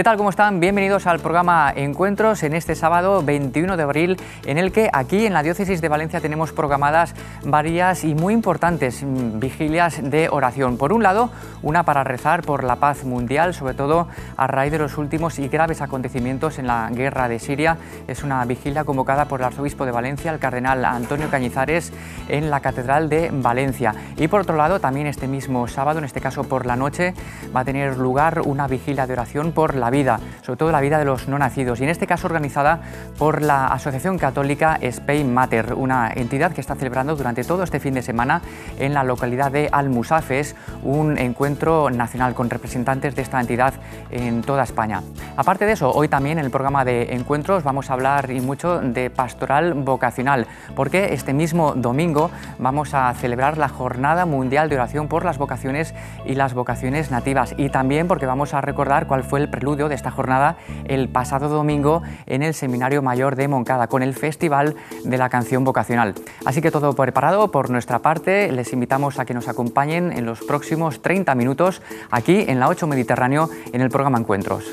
¿Qué tal? ¿Cómo están? Bienvenidos al programa Encuentros en este sábado 21 de abril, en el que aquí en la Diócesis de Valencia tenemos programadas varias y muy importantes mm, vigilias de oración. Por un lado, una para rezar por la paz mundial, sobre todo a raíz de los últimos y graves acontecimientos en la guerra de Siria. Es una vigilia convocada por el arzobispo de Valencia, el cardenal Antonio Cañizares, en la Catedral de Valencia. Y por otro lado, también este mismo sábado, en este caso por la noche, va a tener lugar una vigilia de oración por la vida, sobre todo la vida de los no nacidos, y en este caso organizada por la Asociación Católica Spain Mater, una entidad que está celebrando durante todo este fin de semana en la localidad de Almusafes un encuentro nacional con representantes de esta entidad en toda España. Aparte de eso, hoy también en el programa de encuentros vamos a hablar y mucho de pastoral vocacional, porque este mismo domingo vamos a celebrar la Jornada Mundial de Oración por las Vocaciones y las Vocaciones Nativas, y también porque vamos a recordar cuál fue el preludio de esta jornada el pasado domingo en el Seminario Mayor de Moncada con el Festival de la Canción Vocacional. Así que todo preparado por nuestra parte, les invitamos a que nos acompañen en los próximos 30 minutos aquí en la 8 Mediterráneo en el programa Encuentros.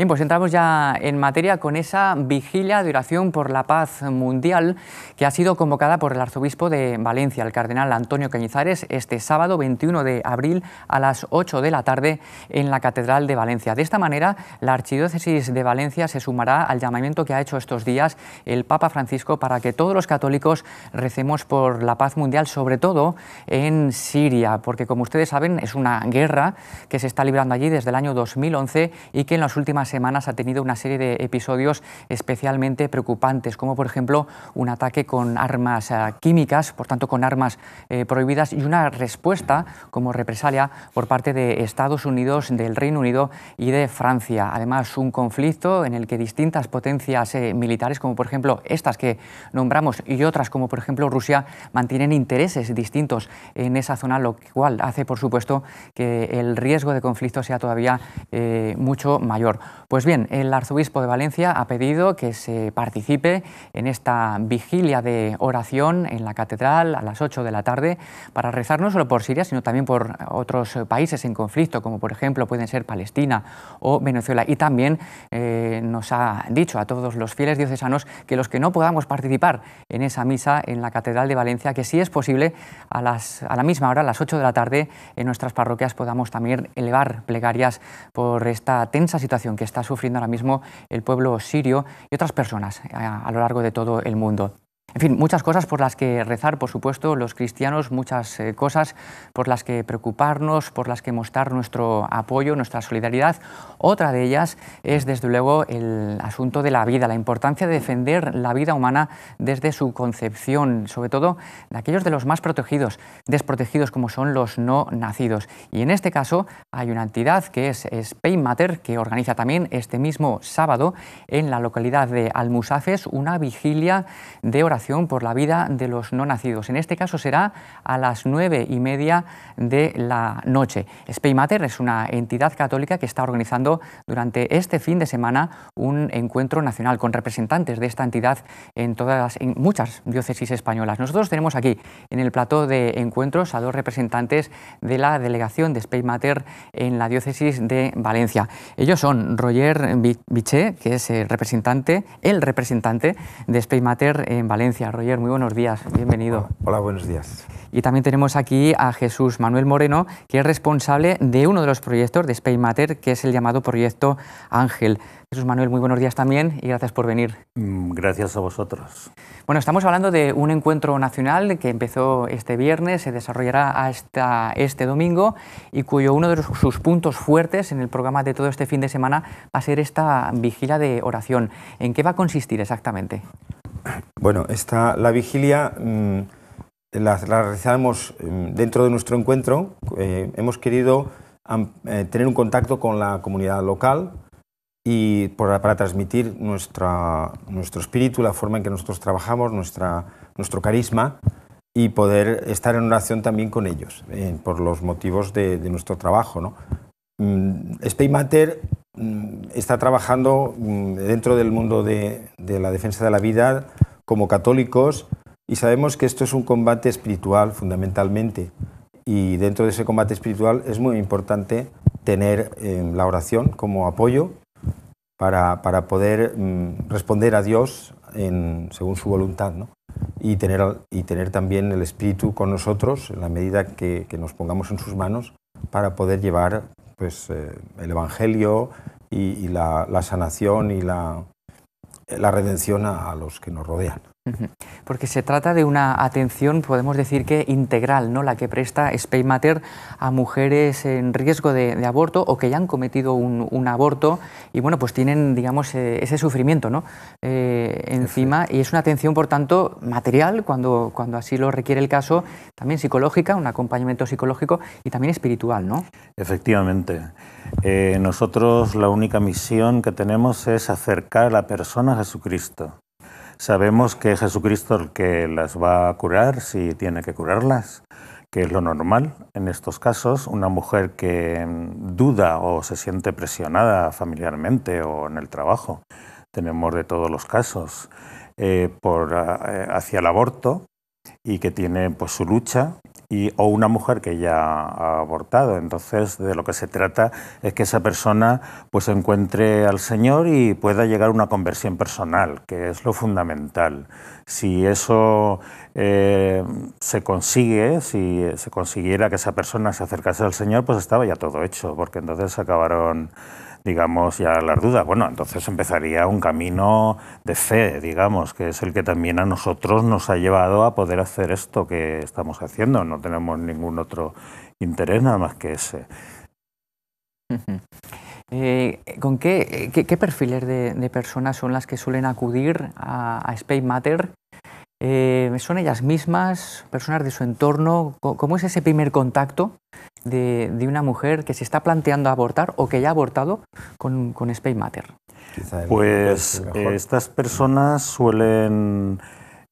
Bien, pues entramos ya en materia con esa vigilia de oración por la paz mundial que ha sido convocada por el arzobispo de Valencia, el cardenal Antonio Cañizares, este sábado 21 de abril a las 8 de la tarde en la Catedral de Valencia. De esta manera, la Archidiócesis de Valencia se sumará al llamamiento que ha hecho estos días el Papa Francisco para que todos los católicos recemos por la paz mundial, sobre todo en Siria, porque como ustedes saben es una guerra que se está librando allí desde el año 2011 y que en las últimas semanas ha tenido una serie de episodios especialmente preocupantes, como por ejemplo un ataque con armas eh, químicas, por tanto con armas eh, prohibidas, y una respuesta como represalia por parte de Estados Unidos, del Reino Unido y de Francia. Además, un conflicto en el que distintas potencias eh, militares, como por ejemplo estas que nombramos y otras como por ejemplo Rusia, mantienen intereses distintos en esa zona, lo cual hace por supuesto que el riesgo de conflicto sea todavía mucho mayor. Pues bien, el arzobispo de Valencia ha pedido que se participe en esta vigilia de oración en la catedral a las 8 de la tarde para rezar no solo por Siria, sino también por otros países en conflicto, como por ejemplo pueden ser Palestina o Venezuela. Y también eh, nos ha dicho a todos los fieles diocesanos que los que no podamos participar en esa misa en la catedral de Valencia, que si es posible a, a la misma hora, a las 8 de la tarde, en nuestras parroquias podamos también elevar plegarias por esta tensa situación que está sufriendo ahora mismo el pueblo sirio y otras personas eh, a, lo largo de todo el mundo. En fin, muchas cosas por las que rezar, por supuesto, los cristianos, muchas eh, cosas por las que preocuparnos, por las que mostrar nuestro apoyo, nuestra solidaridad. Otra de ellas es, desde luego, el asunto de la vida, la importancia de defender la vida humana desde su concepción, sobre todo de aquellos de los más protegidos, desprotegidos como son los no nacidos. Y en este caso hay una entidad que es Spain Mater que organiza también este mismo sábado en la localidad de Almusafes una vigilia de oración por la vida de los no nacidos. En este caso será a las nueve y media de la noche. Mater es una entidad católica que está organizando durante este fin de semana un encuentro nacional con representantes de esta entidad en, todas, en muchas diócesis españolas. Nosotros tenemos aquí en el plató de encuentros a dos representantes de la delegación de Speymater en la diócesis de Valencia. Ellos son Roger Biché, que es el representante, el representante de Mater en Valencia, Roger, muy buenos días, bienvenido. Hola, buenos días. Y también tenemos aquí a Jesús Manuel Moreno, que es responsable de uno de los proyectos de Spain Matter, que es el llamado Proyecto Ángel. Jesús Manuel, muy buenos días también y gracias por venir. Mm, gracias a vosotros. Bueno, estamos hablando de un encuentro nacional que empezó este viernes, se desarrollará hasta este domingo y cuyo uno de sus puntos fuertes en el programa de todo este fin de semana va a ser esta vigila de oración. ¿En qué va a consistir exactamente? Bueno, esta, la vigilia mm, la, realizamos mm, dentro de nuestro encuentro. Eh, hemos querido eh, tener un contacto con la comunidad local y para transmitir nuestro espíritu, la forma en que nosotros trabajamos, nuestra, nuestro carisma y poder estar en oración también con ellos eh, por los motivos de, nuestro trabajo. ¿no? Mm, Mm, está trabajando mm, dentro del mundo de, la defensa de la vida como católicos y sabemos que esto es un combate espiritual fundamentalmente y dentro de ese combate espiritual es muy importante tener em, la oración como apoyo para, poder mm, responder a Dios en, según su voluntad y, tener, y tener también el Espíritu con nosotros en la medida que, que nos pongamos en sus manos para poder llevar pues, eh, el Evangelio y, la, sanación y la, redención a los que nos rodean. Porque se trata de una atención, podemos decir que integral, ¿no? la que presta Matter a mujeres en riesgo de, aborto o que ya han cometido un, aborto y bueno, pues tienen digamos, eh, ese sufrimiento ¿no? Eh, encima. Y es una atención, por tanto, material, cuando, así lo requiere el caso, también psicológica, un acompañamiento psicológico y también espiritual. ¿no? Efectivamente. Eh, nosotros la única misión que tenemos es acercar a la persona a Jesucristo. Sabemos que es Jesucristo el que las va a curar si tiene que curarlas, que es lo normal en estos casos. Una mujer que mm, duda o se siente presionada familiarmente o en el trabajo, tenemos de todos los casos, eh, por, ah, eh, hacia el aborto, y que tiene pues su lucha y, o una mujer que ya ha abortado. Entonces, de lo que se trata es que esa persona pues encuentre al Señor y pueda llegar a una conversión personal, que es lo fundamental. Si eso eh, se consigue, si se consiguiera que esa persona se acercase al Señor, pues estaba ya todo hecho, porque entonces acabaron digamos, ya las dudas. Bueno, entonces empezaría un camino de fe, digamos, que es el que también a nosotros nos ha llevado a poder hacer esto que estamos haciendo. No tenemos ningún otro interés nada más que ese. Eh, ¿Con qué, perfiles de, personas son las que suelen acudir a Space Matter eh, ¿Son ellas mismas, personas de su entorno? ¿Cómo es ese primer contacto de, una mujer que se está planteando abortar o que ya ha abortado con, con Space Matter? Pues eh, estas personas suelen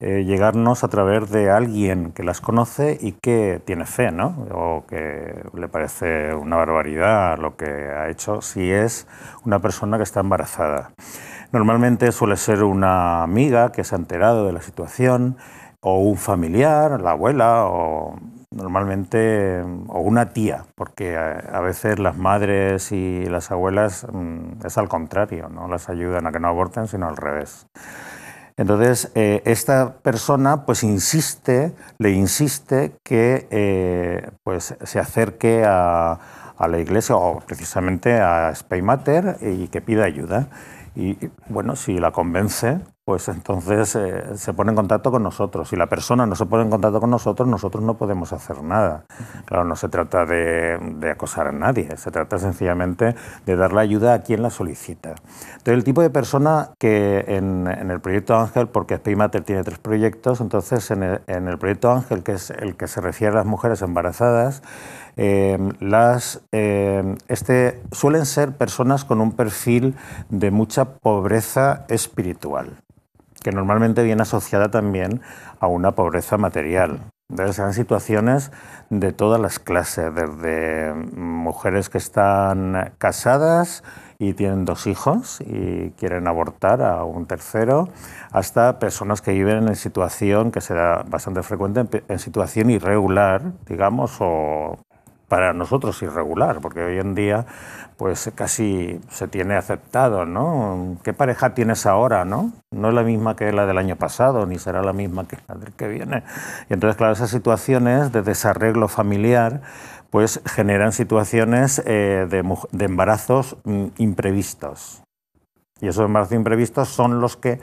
eh, llegarnos a través de alguien que las conoce y que tiene fe, ¿no? O que le parece una barbaridad lo que ha hecho si es una persona que está embarazada. Normalmente suele ser una amiga que se ha enterado de la situación, o un familiar, la abuela, o normalmente, o una tía, porque a veces las madres y las abuelas mm, es al contrario, no las ayudan a que no aborten, sino al revés. Entonces, eh, esta persona pues insiste, le insiste que eh, pues, se acerque a, a la iglesia o precisamente a Speymater y que pida ayuda. Y bueno, si la convence, pues entonces eh, se pone en contacto con nosotros. Si la persona no se pone en contacto con nosotros, nosotros no podemos hacer nada. Claro, no se trata de, acosar a nadie, se trata sencillamente de dar la ayuda a quien la solicita. Entonces, el tipo de persona que en, el proyecto Ángel, porque Spaymater tiene tres proyectos, entonces en el, proyecto Ángel, que es el que se refiere a las mujeres embarazadas, em, las, em, este, suelen ser personas con un perfil de mucha pobreza espiritual, que normalmente viene asociada también a una pobreza material. Entonces, sean situaciones de todas las clases, desde mujeres que están casadas y tienen dos hijos y quieren abortar a un tercero, hasta personas que viven en situación, que será bastante frecuente, en situación irregular, digamos, o para nosotros irregular, porque hoy en día pues casi se tiene aceptado, ¿no? ¿Qué pareja tienes ahora, no? No es la misma que la del año pasado, ni será la misma que la del que viene. Y entonces, claro, esas situaciones de desarreglo familiar pues generan situaciones eh, de, embarazos mm, imprevistos, y esos embarazos imprevistos son los que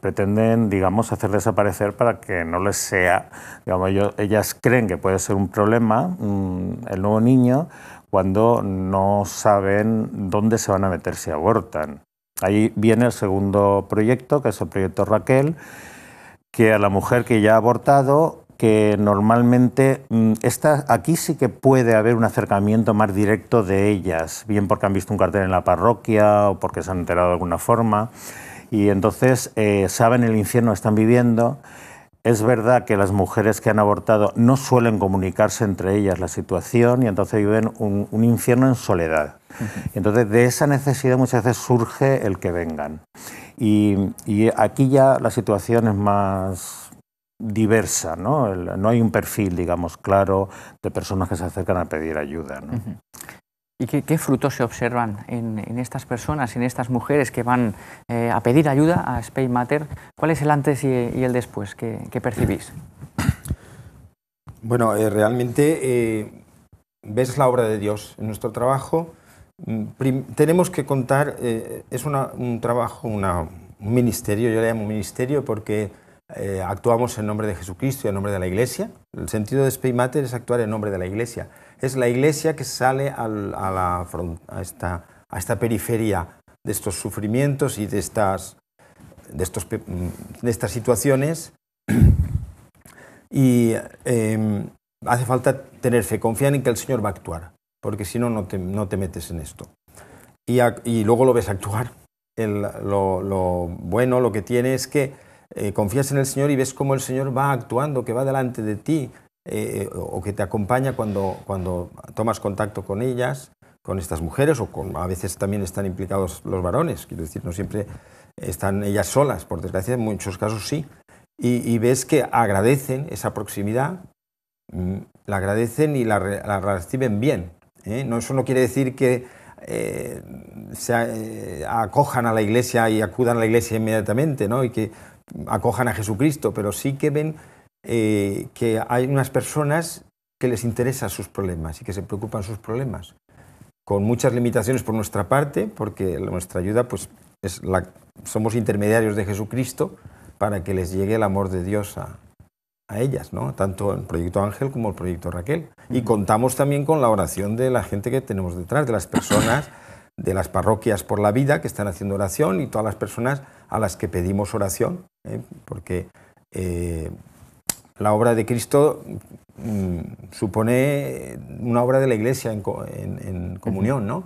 pretenden, digamos, hacer desaparecer para que no les sea, digamos, ellas creen que puede ser un problema mm, el nuevo niño cuando no saben dónde se van a meter si abortan. Ahí viene el segundo proyecto, que es el proyecto Raquel, que a la mujer que ya ha abortado que normalmente mm, esta, aquí sí que puede haber un acercamiento más directo de ellas, bien porque han visto un cartel en la parroquia o porque se han enterado de alguna forma, y entonces eh, saben el infierno que están viviendo. Es verdad que las mujeres que han abortado no suelen comunicarse entre ellas la situación y entonces viven un, infierno en soledad. Entonces de esa necesidad muchas veces surge el que vengan. y aquí ya la situación es más, diversa, ¿no? no hay un perfil, digamos, claro de personas que se acercan a pedir ayuda. ¿Y qué, frutos se observan en, estas personas, en estas mujeres que van eh, a pedir ayuda a Spain Matter? ¿Cuál es el antes y, el después que, percibís? Bueno, eh, realmente eh, ves la obra de Dios en nuestro trabajo. Mm, tenemos que contar, es un trabajo, un ministerio, yo le llamo ministerio porque eh, actuamos en nombre de Jesucristo y en nombre de la Iglesia. El sentido de Spey es actuar en nombre de la Iglesia. Es la Iglesia que sale a, esta, periferia de estos sufrimientos y de estas, mm, situaciones. Y em, hace falta tener fe, confiar en que el Señor va a actuar, porque si no, no te, metes en esto. Y, luego lo ves actuar. lo bueno, lo que tiene es que eh, confías en el Señor y ves cómo el Señor va actuando, que va delante de ti eh, eh, o que te acompaña cuando, cuando tomas contacto con ellas, con estas mujeres o a veces también están implicados los varones, quiero decir, no siempre están ellas solas, por desgracia en muchos casos sí, y, ves que agradecen esa proximidad, mm, la agradecen y la, reciben bien. No, eso no quiere decir que se acojan a la iglesia y acudan a la iglesia inmediatamente, ¿no? Y que acojan a Jesucristo, pero sí que ven eh, que hay unas personas que les interesan sus problemas y que se preocupan sus problemas, con muchas limitaciones por nuestra parte, porque nuestra ayuda, pues, es la, somos intermediarios de Jesucristo para que les llegue el amor de Dios a, a ellas, ¿no? tanto el proyecto Ángel como el proyecto Raquel. Y contamos también con la oración de la gente que tenemos detrás, de las personas de las parroquias por la vida que están haciendo oración y todas las personas a las que pedimos oración, ¿eh? porque eh, la obra de Cristo mm, supone una obra de la Iglesia en, comunión,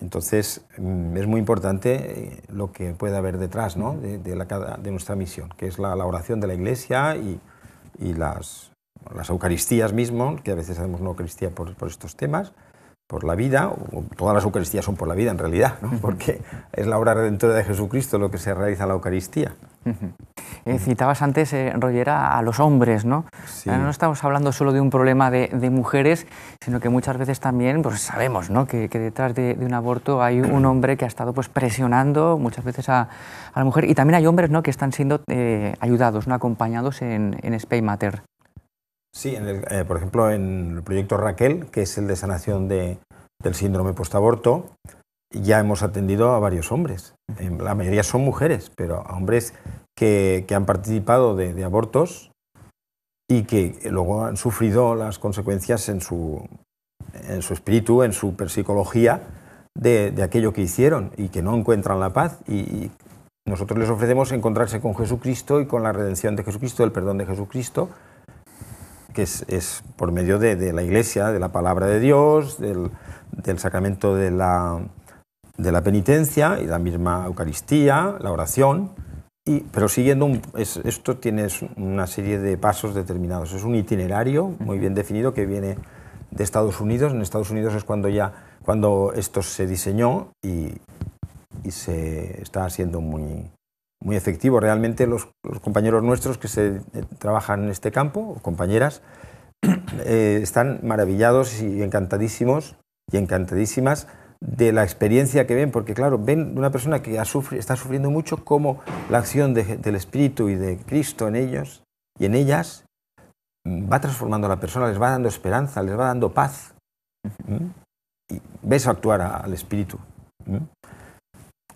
Entonces mm, es muy importante eh, lo que puede haber detrás de, nuestra misión, que es la, oración de la Iglesia y, las, las Eucaristías mismo, que a veces hacemos una Eucaristía por estos temas, por la vida, todas las Eucaristías son por la vida en realidad, ¿no? porque es la obra redentora de Jesucristo lo que se realiza en la Eucaristía. citabas antes, eh, a los hombres, ¿no? No estamos hablando solo de un problema de, mujeres, sino que muchas veces también pues, sabemos ¿no? que, detrás de, un aborto hay un hombre que ha estado pues, presionando muchas veces a, la mujer y también hay hombres ¿no? que están siendo eh, ayudados, ¿no? acompañados en, en Spay matter. Sí, eh, por ejemplo, en el proyecto Raquel, que es el de sanación del síndrome postaborto, ya hemos atendido a varios hombres. La mayoría son mujeres, pero a hombres que, han participado de, abortos y que luego han sufrido las consecuencias en su, en su espíritu, en su psicología, de, aquello que hicieron y que no encuentran la paz. y, nosotros les ofrecemos encontrarse con Jesucristo y con la redención de Jesucristo, el perdón de Jesucristo, que es, por medio de, la Iglesia, de la palabra de Dios, del, sacramento de la, de la penitencia y la misma Eucaristía, la oración, y, pero siguiendo, esto tiene una serie de pasos determinados. Es un itinerario muy bien definido que viene de Estados Unidos. En Estados Unidos es cuando ya cuando esto se diseñó y, y se está haciendo muy, muy efectivo. Realmente los, compañeros nuestros que se eh, trabajan en este campo, compañeras, eh, están maravillados y encantadísimos y encantadísimas de la experiencia que ven, porque claro, ven una persona que está sufriendo mucho cómo la acción del Espíritu y de Cristo en ellos y en ellas mm, va transformando a la persona, les va dando esperanza, les va dando paz. Y ves actuar al Espíritu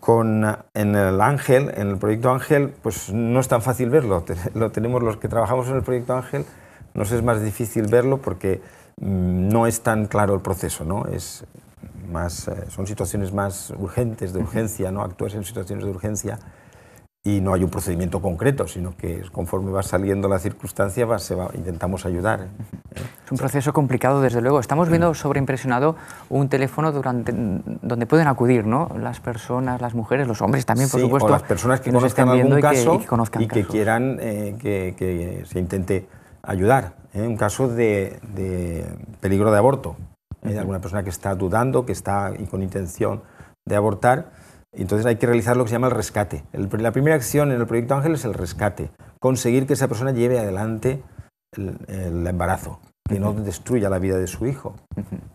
con, en el en el proyecto Ángel, pues no es tan fácil verlo. Lo tenemos los que trabajamos en el proyecto Ángel, nos es más difícil verlo porque mm, no es tan claro el proceso, ¿no? más, eh, son situaciones más urgentes, de urgencia, ¿no? Actúas en situaciones de urgencia y no hay un procedimiento concreto, sino que conforme va saliendo la circunstancia va, intentamos ayudar. ¿eh? Es un proceso complicado, desde luego. Estamos viendo sobreimpresionado un teléfono durante, donde pueden acudir ¿no? las personas, las mujeres, los hombres también, por supuesto. O las personas que, nos estén viendo y que, y que, y que quieran eh, que, se intente ayudar. En ¿eh? Un caso de, peligro de aborto, de alguna persona que está dudando, que está con intención de abortar entonces hay que realizar lo que se llama el rescate. la primera acción en el proyecto Ángel es el rescate, conseguir que esa persona lleve adelante el, embarazo, que no destruya la vida de su hijo,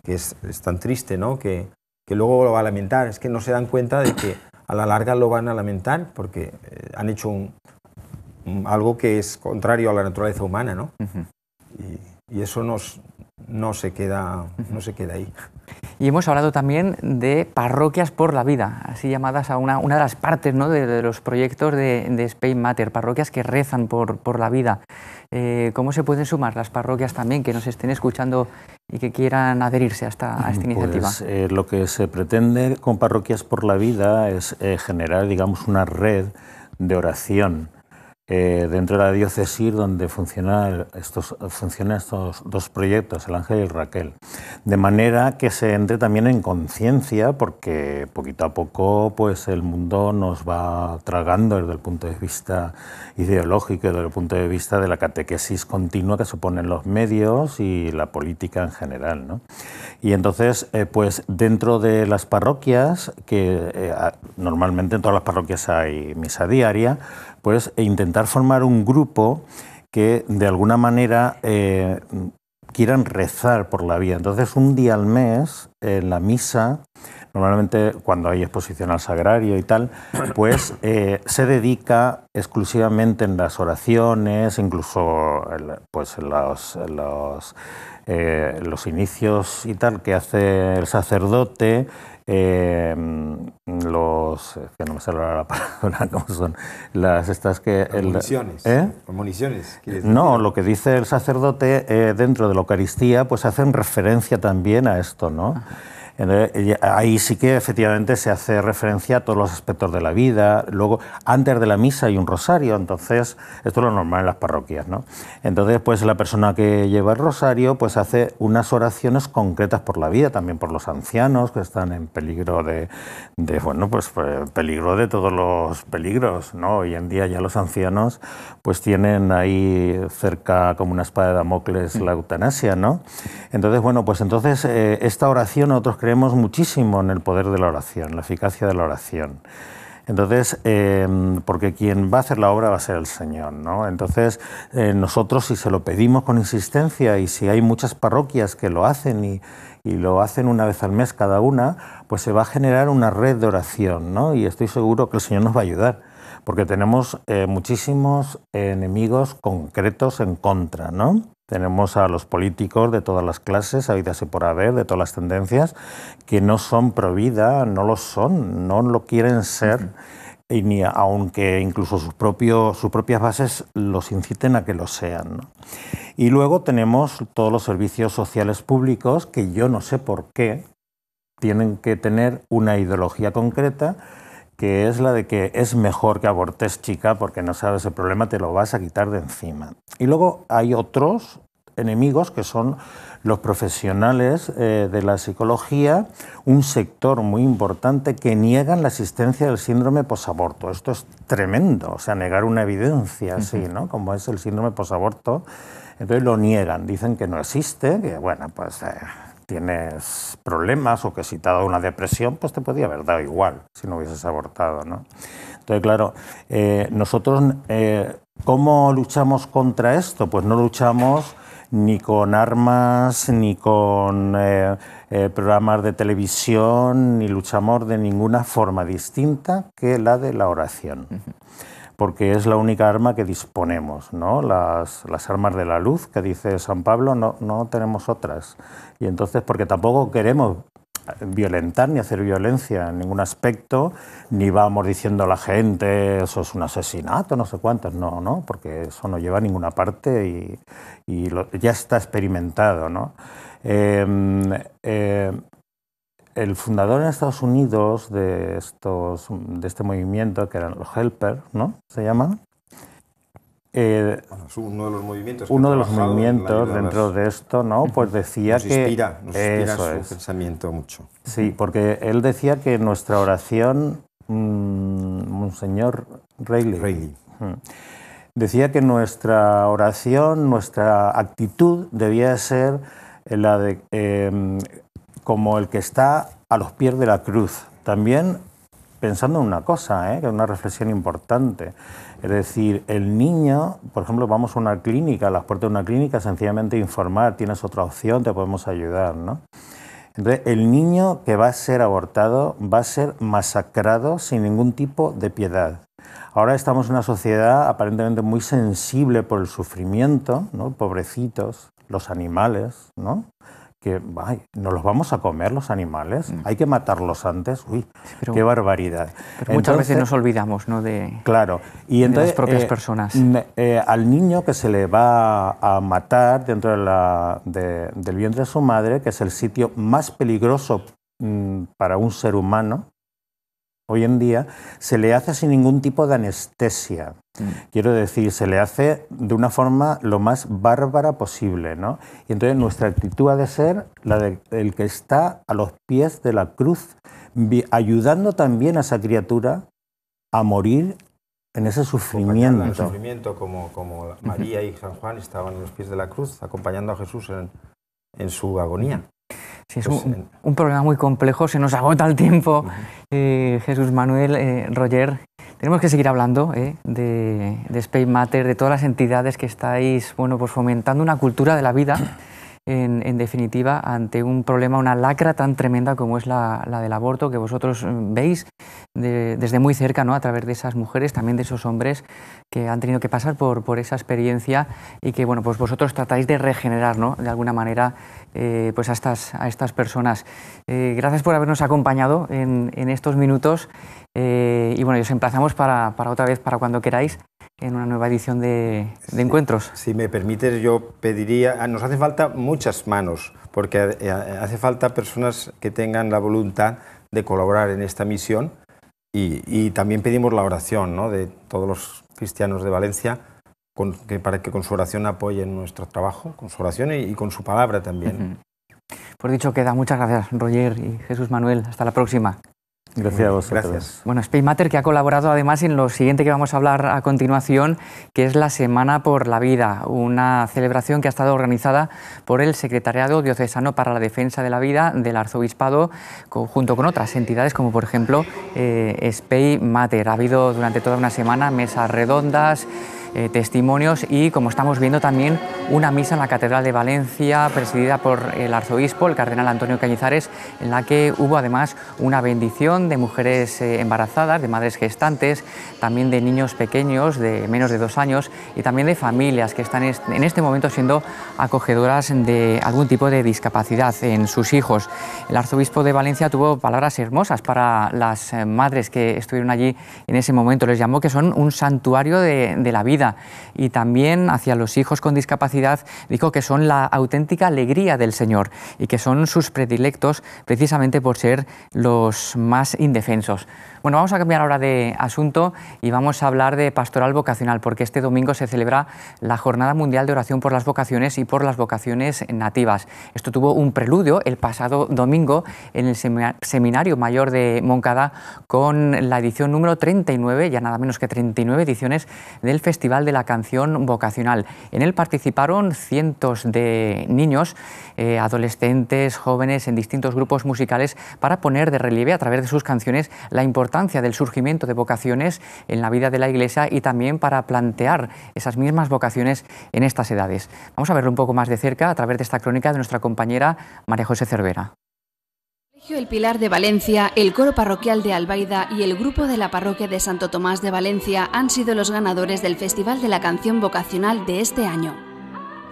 que es, tan triste, ¿no? Que, luego lo va a lamentar, es que no se dan cuenta de que a la larga lo van a lamentar porque eh, han hecho algo que es contrario a la naturaleza humana, y, eso no, se queda, no se queda ahí. Y hemos hablado también de parroquias por la vida, así llamadas a una, de las partes de, los proyectos de, Spain Matter, parroquias que rezan por, por la vida. Eh, ¿Cómo se pueden sumar las parroquias también que nos estén escuchando y que quieran adherirse a esta, pues, iniciativa? Pues, lo que se pretende con Parroquias por la Vida es eh, generar, digamos, una red de oración eh, dentro de la diócesis donde funcionan estos, funcionan estos dos proyectos, el Ángel y el Raquel. De manera que se entre también en conciencia, porque poquito a poco pues, el mundo nos va tragando desde el punto de vista ideológico, desde el punto de vista de la catequesis continua que suponen los medios y la política en general. ¿no? Y entonces, eh, pues dentro de las parroquias, que eh, normalmente en todas las parroquias hay misa diaria, pues intentar formar un grupo que de alguna manera eh, quieran rezar por la vida. Entonces, un día al mes, en la misa, normalmente cuando hay exposición al sagrario y tal, pues eh, se dedica exclusivamente en las oraciones, incluso pues, en los, los, eh, los inicios y tal que hace el sacerdote, Em, los eh, que no me sale la palabra cómo son las estas que municiones, ¿Eh? no lo que dice el sacerdote eh, dentro de la Eucaristía pues hacen referencia también a esto no entonces, ahí sí que efectivamente se hace referencia a todos los aspectos de la vida. Luego, antes de la misa hay un rosario, entonces esto es lo normal en las parroquias, ¿no? Entonces, pues la persona que lleva el rosario, pues hace unas oraciones concretas por la vida, también por los ancianos que están en peligro de, bueno, pues, pues, peligro de todos los peligros, ¿no? Hoy en día ya los ancianos, pues tienen ahí cerca como una espada de Damocles la eutanasia, ¿no? Entonces, bueno, pues entonces eh, esta oración otros creemos muchísimo en el poder de la oración, la eficacia de la oración. Entonces, em, porque quien va a hacer la obra va a ser el Señor, ¿no? Entonces, eh, nosotros si se lo pedimos con insistencia y si hay muchas parroquias que lo hacen y, lo hacen una vez al mes cada una, pues se va a generar una red de oración, ¿no? Y estoy seguro que el Señor nos va a ayudar, porque tenemos eh, muchísimos enemigos concretos en contra, ¿no? Tenemos a los políticos de todas las clases, habidas y por haber, de todas las tendencias, que no son prohibida no lo son, no lo quieren ser, y ni aunque incluso sus, propios, sus propias bases los inciten a que lo sean. Y luego tenemos todos los servicios sociales públicos que yo no sé por qué tienen que tener una ideología concreta que es la de que es mejor que abortes chica porque no sabes el problema, te lo vas a quitar de encima. Y luego hay otros enemigos, que son los profesionales eh, de la psicología, un sector muy importante que niegan la existencia del síndrome posaborto. Esto es tremendo, o sea, negar una evidencia así, ¿no? Como es el síndrome posaborto. Entonces lo niegan, dicen que no existe, que bueno, pues eh, tienes problemas o que si te ha dado una depresión, pues te podría haber dado igual si no hubieses abortado, ¿no? Entonces, claro, eh, nosotros, ¿cómo luchamos contra esto? Pues no luchamos ni con armas, ni con eh, eh, programas de televisión, ni luchamos de ninguna forma distinta que la de la oración. Porque es la única arma que disponemos, ¿no? Las, las, armas de la luz, que dice San Pablo, no, no tenemos otras. Y entonces, porque tampoco queremos violentar ni hacer violencia en ningún aspecto, ni vamos diciendo a la gente eso es un asesinato, no sé cuántos, no, no, porque eso no lleva a ninguna parte y, ya está experimentado. ¿no? Em, em, el fundador en Estados Unidos de, estos, de este movimiento, que eran los Helper, ¿no? Se llama eh, uno de los movimientos. dentro de, esto, ¿no? Pues decía nos inspira, que. Nos inspira su pensamiento mucho. Sí, porque él decía que nuestra oración, mm, Monseñor Reilly, Rayleigh. Mm, decía que nuestra oración, nuestra actitud debía ser la de em, como el que está a los pies de la cruz. También pensando en una cosa, ¿eh? que es una reflexión importante es decir, el niño, por ejemplo, vamos a una clínica, a las puertas de una clínica, sencillamente informar, tienes otra opción, te podemos ayudar, ¿no? Entonces, el niño que va a ser abortado va a ser masacrado sin ningún tipo de piedad. Ahora estamos en una sociedad aparentemente muy sensible por el sufrimiento, ¿no? Pobrecitos, los animales, ¿no? que no los vamos a comer los animales, mm. hay que matarlos antes, uy, qué barbaridad. muchas veces nos olvidamos, ¿no? De, claro, y entonces, las propias eh, personas. Eh, al niño que se le va a matar dentro de la, del vientre de su madre, que es el sitio más peligroso mm, para un ser humano, hoy en día, se le hace sin ningún tipo de anestesia. Mm. Quiero decir, se le hace de una forma lo más bárbara posible, ¿no? Y entonces nuestra actitud ha de ser la del que está a los pies de la cruz, ayudando también a esa criatura a morir en ese sufrimiento. En sufrimiento, como, María y San Juan estaban a los pies de la cruz, acompañando a Jesús en su agonía es pues un, problema muy complejo, se nos agota el tiempo. Eh, Jesús Manuel, eh, Roger, tenemos que seguir hablando eh, de, Space Matter, de todas las entidades que estáis bueno, pues fomentando una cultura de la vida, en, definitiva, ante un problema, una lacra tan tremenda como es la, del aborto, que vosotros mm, veis desde muy cerca, a través de esas mujeres, también de esos hombres que han tenido que pasar por, por esa experiencia y que bueno, pues vosotros tratáis de regenerar de alguna manera eh, pues a, estas, a estas personas. Eh, gracias por habernos acompañado en, estos minutos eh, y bueno, os emplazamos para, otra vez, para cuando queráis, en una nueva edición de, encuentros. Si me permites, yo pediría, ah, nos hace falta muchas manos, porque hace falta personas que tengan la voluntad de colaborar en esta misión y, también pedimos la oración de todos los cristianos de Valencia para que con su oración apoyen nuestro trabajo, con su oración y, con su palabra también. Por dicho queda, muchas gracias Roger y Jesús Manuel, hasta la próxima. Gracias a vosotros. Gracias. Bueno, Space Matter que ha colaborado además en lo siguiente que vamos a hablar a continuación, que es la Semana por la Vida, una celebración que ha estado organizada por el Secretariado Diocesano para la Defensa de la Vida del Arzobispado, junto con otras entidades como por ejemplo eh, Space Matter. Ha habido durante toda una semana mesas redondas. Eh, testimonios y, como estamos viendo, también una misa en la Catedral de Valencia presidida por el arzobispo, el cardenal Antonio Cañizares, en la que hubo además una bendición de mujeres eh, embarazadas, de madres gestantes, también de niños pequeños de menos de dos años y también de familias que están en este momento siendo acogedoras de algún tipo de discapacidad en sus hijos. El arzobispo de Valencia tuvo palabras hermosas para las eh, madres que estuvieron allí en ese momento. Les llamó que son un santuario de la vida y también hacia los hijos con discapacidad dijo que son la auténtica alegría del Señor y que son sus predilectos precisamente por ser los más indefensos. Bueno, vamos a cambiar ahora de asunto y vamos a hablar de pastoral vocacional, porque este domingo se celebra la Jornada Mundial de Oración por las Vocaciones y por las Vocaciones Nativas. Esto tuvo un preludio el pasado domingo en el Seminario Mayor de Moncada con la edición número 39, ya nada menos que 39 ediciones del Festival de la Canción Vocacional. En él participaron cientos de niños, eh, adolescentes, jóvenes en distintos grupos musicales para poner de relieve a través de sus canciones la importancia del surgimiento de vocaciones en la vida de la Iglesia y también para plantear esas mismas vocaciones en estas edades. Vamos a verlo un poco más de cerca a través de esta crónica de nuestra compañera María José Cervera. El Pilar de Valencia, el Coro Parroquial de Albaida y el Grupo de la Parroquia de Santo Tomás de Valencia han sido los ganadores del Festival de la Canción Vocacional de este año.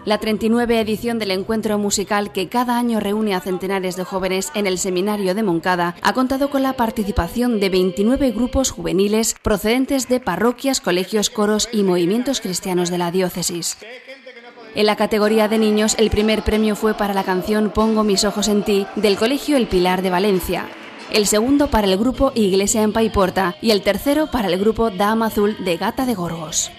La 39 edición del encuentro musical que cada año reúne a centenares de jóvenes en el Seminario de Moncada ha contado con la participación de 29 grupos juveniles procedentes de parroquias, colegios, coros y movimientos cristianos de la diócesis. En la categoría de niños, el primer premio fue para la canción Pongo mis ojos en ti del Colegio El Pilar de Valencia, el segundo para el grupo Iglesia en Paiporta y el tercero para el grupo Dama Azul de Gata de Gorgos.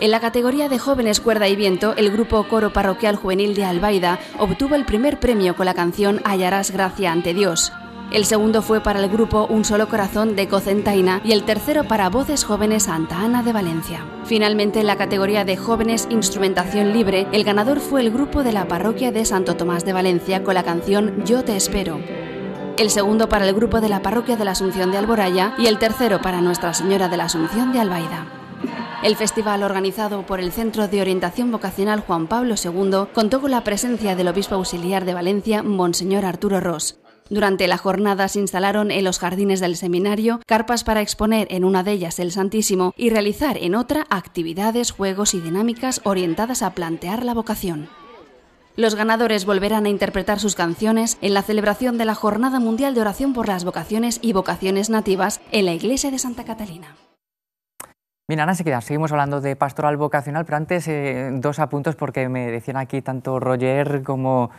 En la categoría de jóvenes cuerda y viento, el grupo Coro Parroquial Juvenil de Albaida obtuvo el primer premio con la canción Hallarás gracia ante Dios. El segundo fue para el grupo Un Solo Corazón de Cocentaina y el tercero para Voces Jóvenes Santa Ana de Valencia. Finalmente, en la categoría de Jóvenes Instrumentación Libre, el ganador fue el grupo de la parroquia de Santo Tomás de Valencia con la canción Yo te espero el segundo para el grupo de la Parroquia de la Asunción de Alboraya y el tercero para Nuestra Señora de la Asunción de Albaida. El festival organizado por el Centro de Orientación Vocacional Juan Pablo II contó con la presencia del obispo auxiliar de Valencia, Monseñor Arturo Ross, durante la jornada se instalaron en los jardines del seminario carpas para exponer en una de ellas el Santísimo y realizar en otra actividades, juegos y dinámicas orientadas a plantear la vocación. Los ganadores volverán a interpretar sus canciones en la celebración de la Jornada Mundial de Oración por las Vocaciones y Vocaciones Nativas en la Iglesia de Santa Catalina. Bien, Ana, se Seguimos hablando de pastoral vocacional, pero antes eh, dos apuntes porque me decían aquí tanto Roger como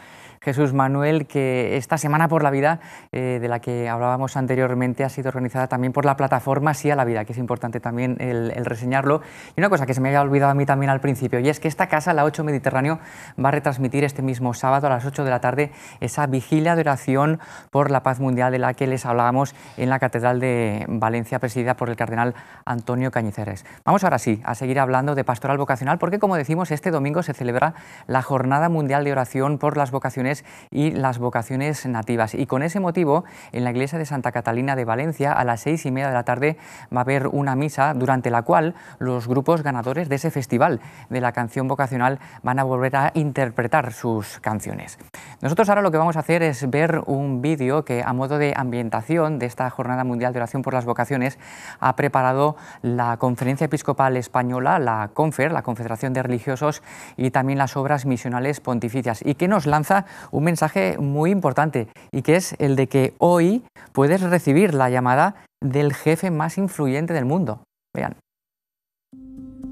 Jesús Manuel, que esta Semana por la Vida, eh, de la que hablábamos anteriormente, ha sido organizada también por la plataforma Sí a la Vida, que es importante también el, el, reseñarlo. Y una cosa que se me había olvidado a mí también al principio, y es que esta casa, la 8 Mediterráneo, va a retransmitir este mismo sábado a las 8 de la tarde esa vigilia de oración por la paz mundial de la que les hablábamos en la Catedral de Valencia, presidida por el cardenal Antonio Cañizares. Vamos ahora sí a seguir hablando de pastoral vocacional, porque como decimos, este domingo se celebra la Jornada Mundial de Oración por las Vocaciones y las vocaciones nativas. Y con ese motivo, en la iglesia de Santa Catalina de Valencia, a las seis y media de la tarde, va a haber una misa durante la cual los grupos ganadores de ese festival de la canción vocacional van a volver a interpretar sus canciones. Nosotros ahora lo que vamos a hacer es ver un vídeo que a modo de ambientación de esta Jornada Mundial de Oración por las Vocaciones ha preparado la Conferencia Episcopal Española, la CONFER, la Confederación de Religiosos y también las Obras Misionales Pontificias y que nos lanza un mensaje muy importante y que es el de que hoy puedes recibir la llamada del jefe más influyente del mundo. Vean.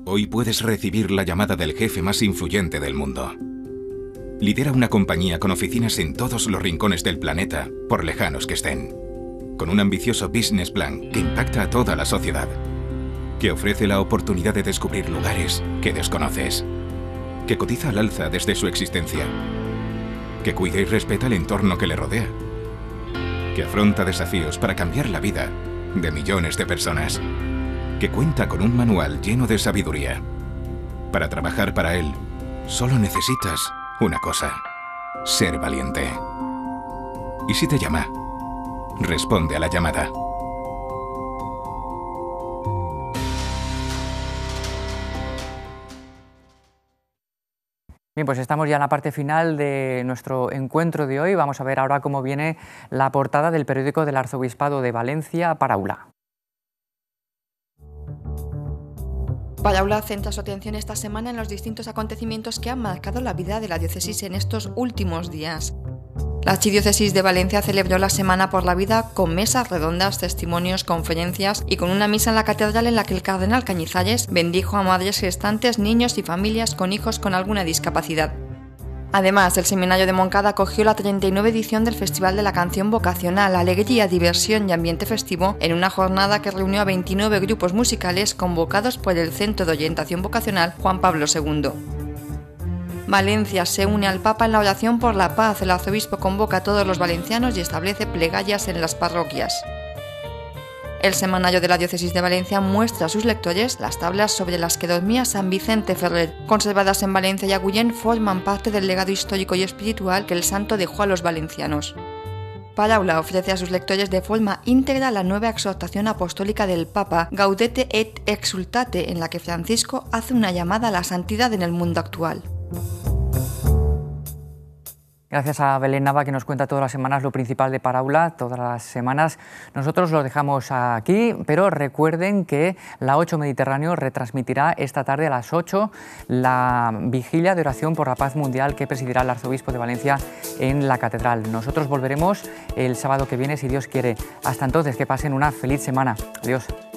Hoy puedes recibir la llamada del jefe más influyente del mundo. Lidera una compañía con oficinas en todos los rincones del planeta, por lejanos que estén. Con un ambicioso business plan que impacta a toda la sociedad. Que ofrece la oportunidad de descubrir lugares que desconoces. Que cotiza al alza desde su existencia que cuida y respeta el entorno que le rodea, que afronta desafíos para cambiar la vida de millones de personas, que cuenta con un manual lleno de sabiduría. Para trabajar para él, solo necesitas una cosa, ser valiente. Y si te llama, responde a la llamada. pues estamos ya en la parte final de nuestro encuentro de hoy. Vamos a ver ahora cómo viene la portada del periódico del Arzobispado de Valencia, Paraula. Paraula centra su atención esta semana en los distintos acontecimientos que han marcado la vida de la diócesis en estos últimos días. La Archidiócesis de Valencia celebró la Semana por la Vida con mesas redondas, testimonios, conferencias y con una misa en la catedral en la que el cardenal Cañizalles bendijo a madres gestantes, niños y familias con hijos con alguna discapacidad. Además, el Seminario de Moncada acogió la 39 edición del Festival de la Canción Vocacional, Alegría, Diversión y Ambiente Festivo, en una jornada que reunió a 29 grupos musicales convocados por el Centro de Orientación Vocacional Juan Pablo II. Valencia se une al Papa en la oración por la paz. El arzobispo convoca a todos los valencianos y establece plegallas en las parroquias. El semanario de la Diócesis de Valencia muestra a sus lectores las tablas sobre las que dormía San Vicente Ferrer. Conservadas en Valencia y Agullén, forman parte del legado histórico y espiritual que el santo dejó a los valencianos. Paráula ofrece a sus lectores de forma íntegra la nueva exhortación apostólica del Papa, Gaudete et Exultate, en la que Francisco hace una llamada a la santidad en el mundo actual. Gracias a Belén Nava que nos cuenta todas las semanas lo principal de Paraula, todas las semanas. Nosotros lo dejamos aquí, pero recuerden que la 8 Mediterráneo retransmitirá esta tarde a las 8 la vigilia de oración por la paz mundial que presidirá el arzobispo de Valencia en la catedral. Nosotros volveremos el sábado que viene, si Dios quiere. Hasta entonces, que pasen una feliz semana. Adiós.